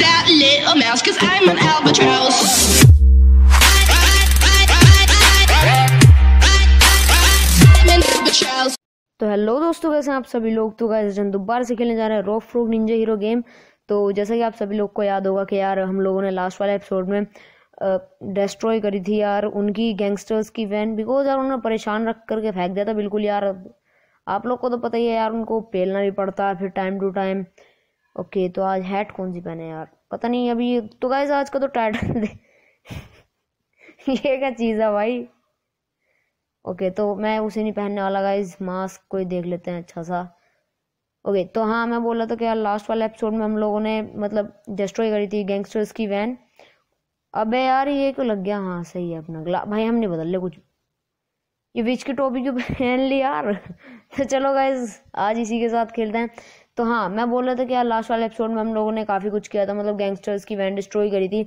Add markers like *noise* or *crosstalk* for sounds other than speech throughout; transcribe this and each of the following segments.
that little mouse, cause I'm an albatross. तो hello दोस्तों कैसे हैं आप सभी लोग तो कैसे हम दोबारा से खेलने जा रहे हैं rock frock ninja hero game तो जैसा कि आप सभी लोग को याद होगा कि यार हम लोगों ने लास्ट वाले एपिसोड में डिस्ट्रॉय करी थी यार उनकी गैंगस्टर्स की वैन बिकॉज यार उन्होंने परेशान रख करके फेंक दिया था बिल्कुल यार आप लोग को तो पता ही है यार उनको पेलना भी पड़ता है फिर टाइम टू टाइम ओके तो आज हैट कौन सी पहने यार पता नहीं अभी तो गाइज आज का तो टाइटल *laughs* दे ये क्या चीज़ है भाई ओके तो मैं उसे नहीं पहनने वाला गाइज मास्क कोई देख लेते हैं अच्छा सा ओके तो हाँ मैं बोला था कि यार लास्ट वाले एपिसोड में हम लोगों ने मतलब डिस्ट्रॉय करी थी गैंगस्टर्स की वैन अबे यार ये क्यों लग गया हाँ सही है अपना गला भाई हम नहीं बदल ले कुछ ये बीच की टोपी क्यों पहन ली यार *laughs* तो चलो गाइज आज इसी के साथ खेलते हैं तो हाँ मैं बोल रहा था कि यार लास्ट वाले एपिसोड में हम लोगों ने काफ़ी कुछ किया था मतलब गैंगस्टर्स की वैन डिस्ट्रॉय करी थी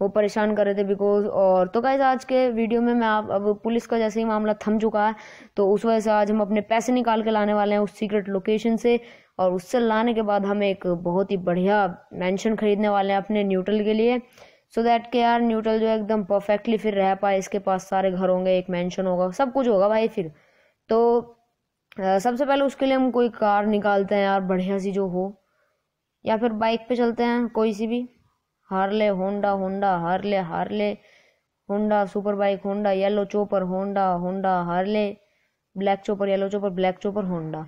वो परेशान कर रहे थे बिकॉज और तो कैसे आज के वीडियो में मैं आप अब पुलिस का जैसे ही मामला थम चुका है तो उस वजह से आज हम अपने पैसे निकाल के लाने वाले हैं उस सीक्रेट लोकेशन से और उससे लाने के बाद हम एक बहुत ही बढ़िया मैंशन ख़रीदने वाले हैं अपने न्यूट्रल के लिए सो दैट के यार न्यूट्रल जो है एकदम परफेक्टली फिर रह पाए इसके पास सारे घर होंगे एक मैंशन होगा सब कुछ होगा भाई फिर तो सबसे पहले उसके लिए हम कोई कार निकालते हैं यार बढ़िया सी जो हो या फिर बाइक पे चलते हैं कोई सी भी Harley Honda Honda Harley Harley Honda super bike Honda yellow chopper Honda Honda Harley black chopper yellow chopper black chopper Honda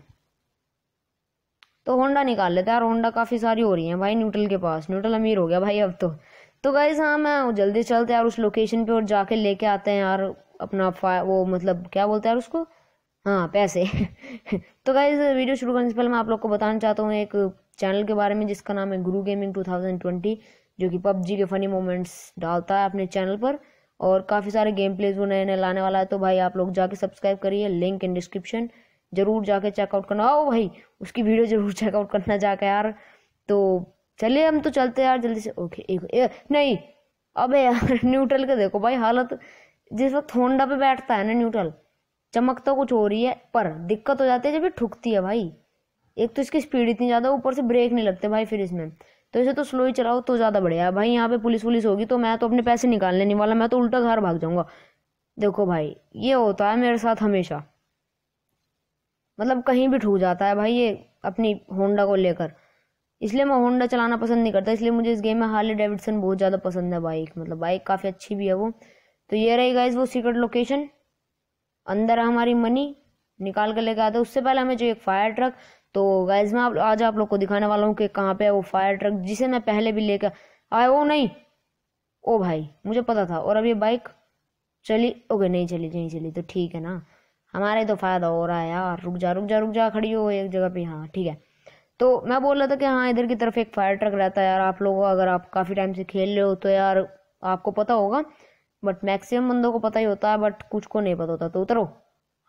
तो होंडा निकाल लेते हैं यार होंडा काफ़ी सारी हो रही हैं भाई न्यूट्रल के पास न्यूट्रल अमीर हो गया भाई अब तो तो गाइज हाँ मैं जल्दी चलते यार उस लोकेशन पे और जाके लेके आते हैं यार अपना वो मतलब क्या बोलते हैं यार उसको हाँ पैसे *laughs* तो क्या वीडियो शुरू करने से पहले मैं आप लोग को बताना चाहता हूँ एक चैनल के बारे में जिसका नाम है गुरु गेमिंग 2020 जो कि पबजी के फनी मोमेंट्स डालता है अपने चैनल पर और काफ़ी सारे गेम प्लेज वो नए नए लाने वाला है तो भाई आप लोग जाके सब्सक्राइब करिए लिंक इन डिस्क्रिप्शन ज़रूर जाके चेकआउट करना आओ भाई उसकी वीडियो ज़रूर चेकआउट करना जाके यार तो चलिए हम तो चलते यार जल्दी से ओके एक ए, नहीं अबे यार न्यूट्रल *laughs* का देखो भाई हालत जिस वक्त होंडा पे बैठता है ना न्यूट्रल चमक तो कुछ हो रही है पर दिक्कत हो जाती है जब ये ठुकती है भाई एक तो इसकी स्पीड इतनी ज़्यादा ऊपर से ब्रेक नहीं लगते भाई फिर इसमें तो इसे तो स्लो ही चलाओ तो ज़्यादा बढ़िया है भाई यहाँ पे पुलिस वुलिस होगी तो मैं तो अपने पैसे निकालने लेने वाला मैं तो उल्टा घर भाग जाऊँगा देखो भाई ये होता है मेरे साथ हमेशा मतलब कहीं भी ठूक जाता है भाई ये अपनी होंडा को लेकर इसलिए मैं होंडा चलाना पसंद नहीं करता इसलिए मुझे इस गेम में हार्ले डेविडसन बहुत ज़्यादा पसंद है बाइक मतलब बाइक काफ़ी अच्छी भी है वो तो ये रही गाइज वो सीक्रेट लोकेशन अंदर हमारी मनी निकाल कर लेके आते हैं उससे पहले हमें जो एक फायर ट्रक तो गाइज मैं आज आप लोग को दिखाने वाला हूँ कि कहाँ पे है वो फायर ट्रक जिसे मैं पहले भी लेकर आए वो नहीं ओ भाई मुझे पता था और अब ये बाइक चली ओके नहीं चली नहीं चली तो ठीक है ना हमारे तो फ़ायदा हो रहा है यार रुक जा रुक जा रुक जा खड़ी हो एक जगह पे हाँ ठीक है तो मैं बोल रहा था कि हाँ इधर की तरफ एक फायर ट्रक रहता है यार आप लोगों अगर आप काफ़ी टाइम से खेल रहे हो तो यार आपको पता होगा बट मैक्सिमम बंदों को पता ही होता है बट कुछ को नहीं पता होता तो उतरो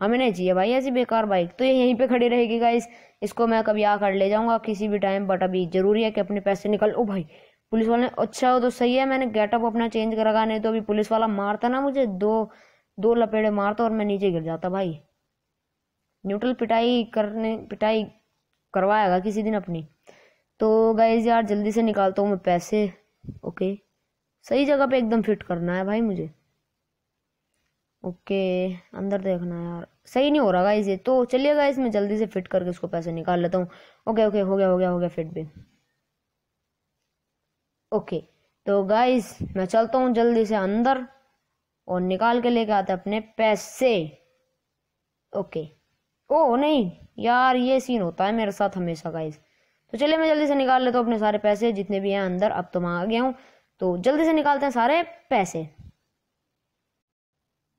हमें नहीं चाहिए भाई ऐसी बेकार बाइक तो ये यहीं पे खड़ी रहेगी गाइस इसको मैं कभी कर ले जाऊंगा किसी भी टाइम बट अभी ज़रूरी है कि अपने पैसे निकल ओ भाई पुलिस वाले अच्छा हो तो सही है मैंने गेटअप अपना चेंज करा नहीं तो अभी पुलिस वाला मारता ना मुझे दो दो लपेड़े मारता और मैं नीचे गिर जाता भाई न्यूट्रल पिटाई करने पिटाई करवाएगा किसी दिन अपनी तो गाइज यार जल्दी से निकालता हूँ मैं पैसे ओके सही जगह पे एकदम फिट करना है भाई मुझे ओके अंदर देखना यार सही नहीं हो रहा गाइस ये तो चलिए गाइस मैं जल्दी से फिट करके इसको पैसे निकाल लेता हूँ ओके ओके हो गया हो गया हो गया फिट भी ओके तो गाइस मैं चलता हूँ जल्दी से अंदर और निकाल के लेके आते अपने पैसे ओके ओ नहीं यार ये सीन होता है मेरे साथ हमेशा गाइस तो चलिए मैं जल्दी से निकाल लेता हूँ अपने सारे पैसे जितने भी हैं अंदर अब तो मैं आ गया हूँ तो जल्दी से निकालते हैं सारे पैसे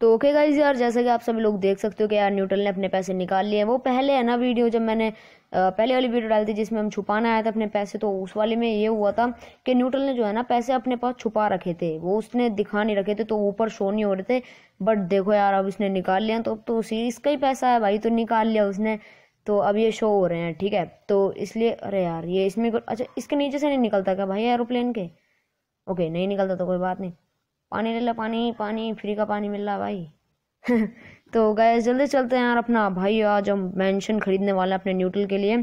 तो ओके गाइज यार जैसे कि आप सभी लोग देख सकते हो कि यार न्यूटल ने अपने पैसे निकाल लिए वो पहले है ना वीडियो जब मैंने पहले वाली वीडियो डाली थी जिसमें हम छुपाना आया था अपने पैसे तो उस वाले में ये हुआ था कि न्यूटल ने जो है ना पैसे अपने पास छुपा रखे थे वो उसने दिखा नहीं रखे थे तो ऊपर शो नहीं हो रहे थे बट देखो यार अब इसने निकाल लिया तो अब तो सीरीज का ही पैसा है भाई तो निकाल लिया उसने तो अब ये शो हो रहे हैं ठीक है तो इसलिए अरे यार ये इसमें अच्छा इसके नीचे से नहीं निकलता क्या भाई एरोप्लेन के ओके नहीं निकलता तो कोई बात नहीं पानी ले ला पानी पानी फ्री का पानी मिल रहा भाई *laughs* तो गए जल्दी चलते हैं यार अपना भाई आज हम मैंशन खरीदने वाले हैं अपने न्यूट्रल के लिए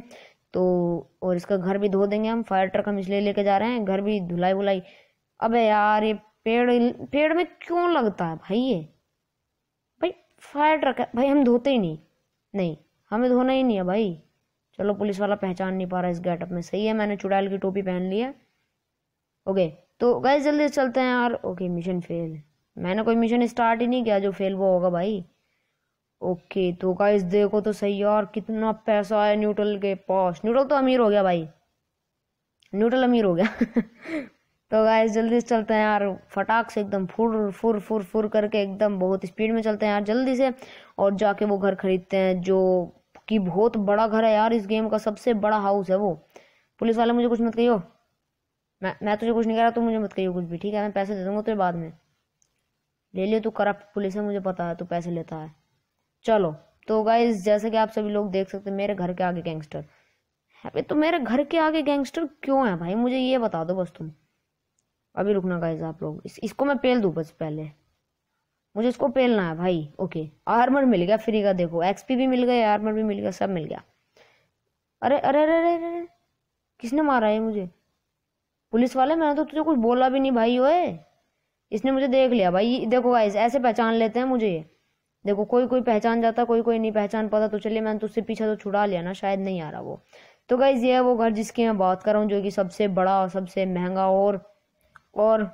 तो और इसका घर भी धो देंगे हम फायर ट्रक हम इसलिए लेके जा रहे हैं घर भी धुलाई वुलाई अबे यार ये पेड़ पेड़ में क्यों लगता है भाई ये भाई फायर ट्रक है भाई हम धोते ही नहीं नहीं हमें धोना ही नहीं है भाई चलो पुलिस वाला पहचान नहीं पा रहा इस गेटअप में सही है मैंने चुड़ैल की टोपी पहन ली है ओके तो गए जल्दी चलते हैं यार ओके मिशन फेल मैंने कोई मिशन स्टार्ट ही नहीं किया जो फेल वो होगा भाई ओके तो गाइस देखो तो सही यार कितना पैसा है न्यूटल के पास न्यूटल तो अमीर हो गया भाई न्यूटल अमीर हो गया *laughs* तो गाइस जल्दी से चलते हैं यार फटाक से एकदम फुर फुर फुर फुर करके एकदम बहुत स्पीड में चलते हैं यार जल्दी से और जाके वो घर खरीदते हैं जो कि बहुत बड़ा घर है यार इस गेम का सबसे बड़ा हाउस है वो पुलिस वाले मुझे कुछ मत कहियो मैं मैं तुझे कुछ नहीं कह रहा तू मुझे मत कहियो कुछ भी ठीक है मैं पैसे दे दूंगा तुझे बाद में ले लियो तू करप्ट पुलिस है मुझे पता है तू पैसे लेता है चलो तो गाइज जैसे कि आप सभी लोग देख सकते मेरे घर के आगे गैंगस्टर अबे तो मेरे घर के आगे गैंगस्टर क्यों है भाई मुझे ये बता दो बस तुम अभी रुकना गाइज आप लोग इस, इसको मैं पेल दूँ बस पहले मुझे इसको पेलना है भाई ओके आर्मर मिल गया फ्री का देखो एक्सपी भी मिल गया आर्मर भी मिल गया सब मिल गया अरे अरे, अरे, अरे, अरे किसने मारा है मुझे पुलिस वाले मैंने तो तुझे कुछ बोला भी नहीं भाई ओए इसने मुझे देख लिया भाई देखो गाइस ऐसे पहचान लेते हैं मुझे देखो कोई कोई पहचान जाता कोई कोई नहीं पहचान पाता तो चलिए मैंने तुझसे तो पीछा तो छुड़ा लिया ना शायद नहीं आ रहा वो तो गाइज ये है वो घर जिसकी मैं बात कर रहा हूँ जो कि सबसे बड़ा और सबसे महंगा और और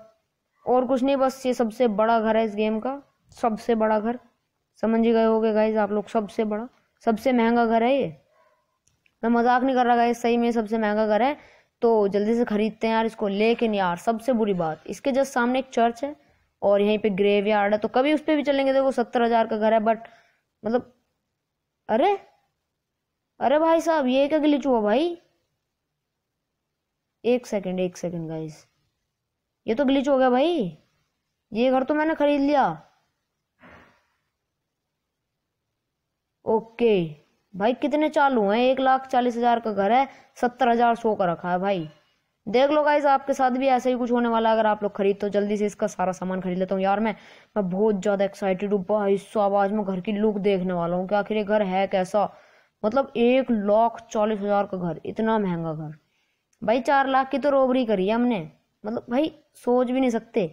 और कुछ नहीं बस ये सबसे बड़ा घर है इस गेम का सबसे बड़ा घर समझ गए हो गए गाइज आप लोग सबसे बड़ा सबसे महंगा घर है ये मैं मजाक नहीं कर रहा गाइज सही में सबसे महंगा घर है तो जल्दी से ख़रीदते हैं यार इसको लेकिन यार सबसे बुरी बात इसके जस्ट सामने एक चर्च है और यहीं पे ग्रेव है तो कभी उस पर भी चलेंगे देखो सत्तर हज़ार का घर है बट मतलब अरे अरे भाई साहब ये क्या गिलीच हुआ भाई एक सेकंड एक सेकंड गाइस ये तो ग्लिच हो गया भाई ये घर तो मैंने खरीद लिया ओके भाई कितने चालू हैं एक लाख चालीस हजार का घर है सत्तर हजार सौ का रखा है भाई देख लो गाइज आपके साथ भी ऐसा ही कुछ होने वाला है अगर आप लोग खरीद तो जल्दी से इसका सारा सामान खरीद लेता हूँ यार मैं मैं बहुत ज़्यादा एक्साइटेड हूँ भाई सो आवाज में घर की लुक देखने वाला हूँ कि आखिर ये घर है कैसा मतलब एक लाख चालीस हजार का घर इतना महंगा घर भाई चार लाख की तो रोबरी करी है हमने मतलब भाई सोच भी नहीं सकते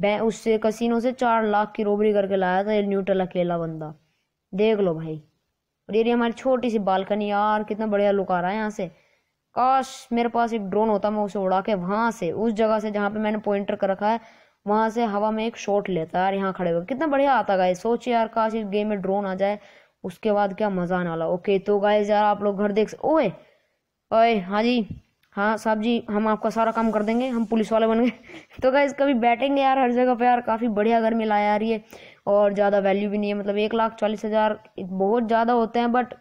मैं उससे कसीनों से चार लाख की रोबरी करके लाया था ये न्यूटल अकेला बंदा देख लो भाई और ये रही हमारी छोटी सी बालकनी यार कितना बढ़िया लुक आ रहा है यहाँ से काश मेरे पास एक ड्रोन होता मैं उसे उड़ा के वहाँ से उस जगह से जहाँ पे मैंने पॉइंटर कर रखा है वहाँ से हवा में एक शॉट लेता यार यहाँ खड़े हुए कितना बढ़िया आता गाय सोचिए यार काश इस गेम में ड्रोन आ जाए उसके बाद क्या मज़ा आने वाला ओके तो गाय यार आप लोग घर देख ओए ओए हाँ जी हाँ साहब जी हम आपका सारा काम कर देंगे हम पुलिस वाले बन गए *laughs* तो गाइज कभी बैठेंगे यार हर जगह पे यार काफ़ी बढ़िया घर मिला यार ये और ज़्यादा वैल्यू भी नहीं है मतलब एक लाख चालीस हज़ार बहुत ज़्यादा होते हैं बट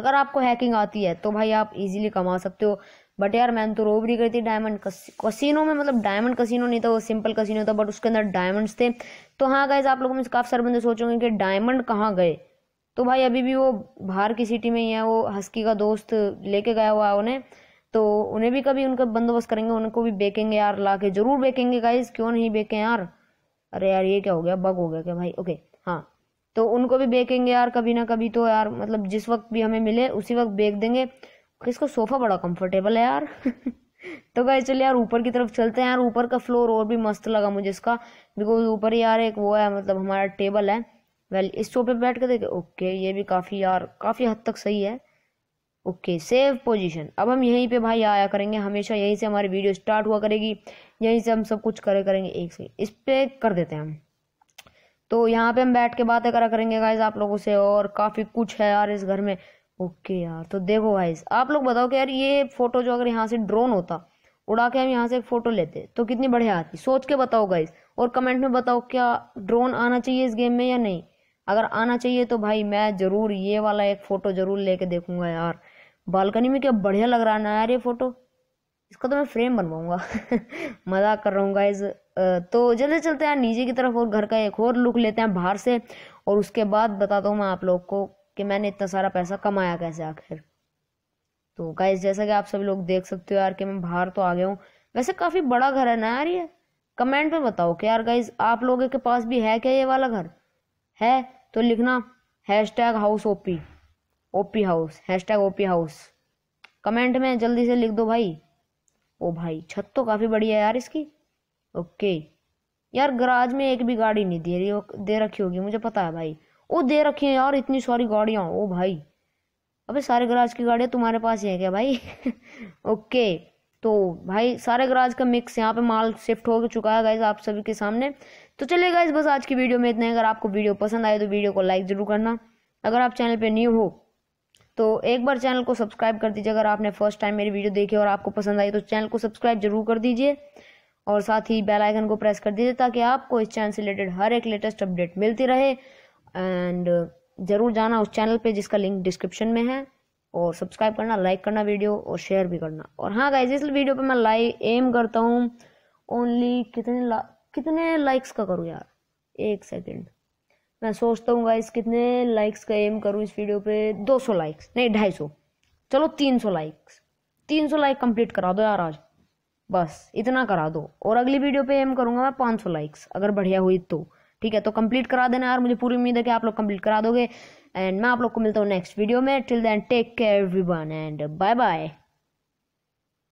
अगर आपको हैकिंग आती है तो भाई आप इजीली कमा सकते हो बट यार मैंने तो रोबरी करी थी डायमंड कसिनो में मतलब डायमंड कसिनो नहीं था वो सिंपल कसिनो था बट उसके अंदर डायमंड्स थे तो हाँ गाइज आप लोगों में से काफ़ी सारे बंदे सोचोगे कि डायमंड कहाँ गए तो भाई अभी भी वो बाहर की सिटी में ही है वो हस्की का दोस्त लेके गया हुआ है उन्हें तो उन्हें भी कभी उनका बंदोबस्त करेंगे उनको भी बेकेंगे यार ला के जरूर बेकेंगे गाइज क्यों नहीं बेकें यार अरे यार ये क्या हो गया बग हो गया क्या भाई ओके हाँ तो उनको भी बेकेंगे यार कभी ना कभी तो यार मतलब जिस वक्त भी हमें मिले उसी वक्त बेक देंगे इसका सोफ़ा बड़ा कंफर्टेबल है यार *laughs* तो भाई चलिए यार ऊपर की तरफ चलते हैं यार ऊपर का फ्लोर और भी मस्त लगा मुझे इसका बिकॉज ऊपर यार एक वो है मतलब हमारा टेबल है वेल इस सोफे पे बैठ कर देखे ओके ये भी काफ़ी यार काफ़ी हद तक सही है ओके सेव पोजीशन अब हम यहीं पे भाई आया करेंगे हमेशा यहीं से हमारी वीडियो स्टार्ट हुआ करेगी यहीं से हम सब कुछ करे करेंगे एक से इस पर कर देते हैं हम तो यहाँ पे हम बैठ के बातें करा करेंगे गाइज आप लोगों से और काफ़ी कुछ है यार इस घर में ओके यार तो देखो गाइज आप लोग बताओ कि यार ये फ़ोटो जो अगर यहाँ से ड्रोन होता उड़ा के हम यहाँ से एक फ़ोटो लेते तो कितनी बढ़िया आती सोच के बताओ गाइज और कमेंट में बताओ क्या ड्रोन आना चाहिए इस गेम में या नहीं अगर आना चाहिए तो भाई मैं ज़रूर ये वाला एक फ़ोटो ज़रूर लेके देखूंगा यार बालकनी में क्या बढ़िया लग रहा है ना यार ये फोटो इसका तो मैं फ्रेम बनवाऊंगा *laughs* मजाक कर रहा हूँ गाइज तो जल्दी चलते हैं नीचे की तरफ और घर का एक और लुक लेते हैं बाहर से और उसके बाद बताता हूँ मैं आप लोग को कि मैंने इतना सारा पैसा कमाया कैसे आखिर तो गाइज जैसा कि आप सभी लोग देख सकते हो यार कि मैं बाहर तो आ गया हूँ वैसे काफ़ी बड़ा घर है ना यार ये कमेंट में बताओ कि यार गाइज आप लोगों के पास भी है क्या ये वाला घर है तो लिखना hashtag house OP OP house hashtag OP house comment में जल्दी से लिख दो भाई ओ भाई छत तो काफ़ी बढ़िया है यार इसकी ओके यार गराज में एक भी गाड़ी नहीं दे रही दे रखी होगी मुझे पता है भाई ओ दे रखी है यार इतनी सारी गाड़ियाँ ओ भाई अबे सारे गराज की गाड़ियाँ तुम्हारे पास ही है क्या भाई *laughs* ओके तो भाई सारे गराज का मिक्स यहाँ पे माल शिफ्ट हो चुका है गाइज आप सभी के सामने तो चलिए गाइज बस आज की वीडियो में इतना अगर आपको वीडियो पसंद आए तो वीडियो को लाइक ज़रूर करना अगर आप चैनल पर न्यू हो तो एक बार चैनल को सब्सक्राइब कर दीजिए अगर आपने फर्स्ट टाइम मेरी वीडियो देखी और आपको पसंद आई तो चैनल को सब्सक्राइब जरूर कर दीजिए और साथ ही बेल आइकन को प्रेस कर दीजिए ताकि आपको इस चैनल से रिलेटेड हर एक लेटेस्ट अपडेट मिलती रहे एंड ज़रूर जाना उस चैनल पे जिसका लिंक डिस्क्रिप्शन में है और सब्सक्राइब करना लाइक करना वीडियो और शेयर भी करना और हाँ गाइज इस वीडियो पे मैं लाइक एम करता हूँ ओनली कितने ला, कितने लाइक्स का करूँ यार एक सेकेंड मैं सोचता हूँ गाइस कितने लाइक्स का एम करूँ इस वीडियो पे 200 लाइक्स नहीं 250 चलो 300 लाइक्स 300 लाइक कंप्लीट करा दो यार आज बस इतना करा दो और अगली वीडियो पे एम करूँगा मैं 500 लाइक्स अगर बढ़िया हुई तो ठीक है तो कंप्लीट करा देना यार मुझे पूरी उम्मीद है कि आप लोग कंप्लीट करा दोगे एंड मैं आप लोग को मिलता हूँ नेक्स्ट वीडियो में till then take care one and bye bye